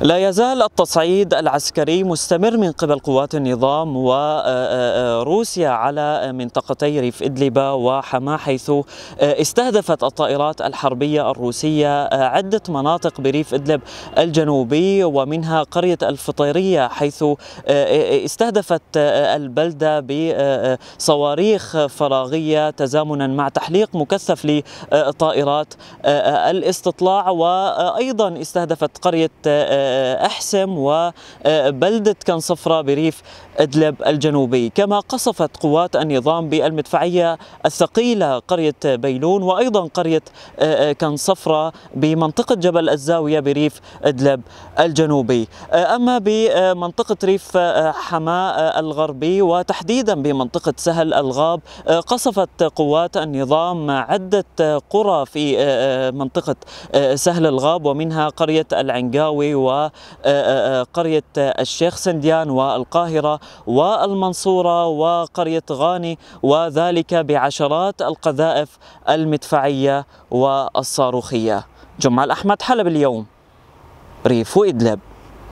لا يزال التصعيد العسكري مستمر من قبل قوات النظام وروسيا آه، آه، آه، على منطقتي ريف إدلب وحما حيث استهدفت الطائرات الحربية الروسية عدة مناطق بريف إدلب الجنوبي ومنها قرية الفطيرية حيث استهدفت البلدة بصواريخ فراغية تزامنا مع تحليق مكثف لطائرات الاستطلاع وأيضا استهدفت قرية أحسم وبلدة صفرة بريف إدلب الجنوبي كما قصفت قوات النظام بالمدفعية الثقيلة قرية بيلون وأيضا قرية صفرة بمنطقة جبل الزاوية بريف إدلب الجنوبي أما بمنطقة ريف حماة الغربي وتحديدا بمنطقة سهل الغاب قصفت قوات النظام عدة قرى في منطقة سهل الغاب ومنها قرية العنقاوي و وقرية الشيخ سنديان والقاهرة والمنصورة وقرية غاني وذلك بعشرات القذائف المدفعية والصاروخية جمال أحمد حلب اليوم ريف وإدلب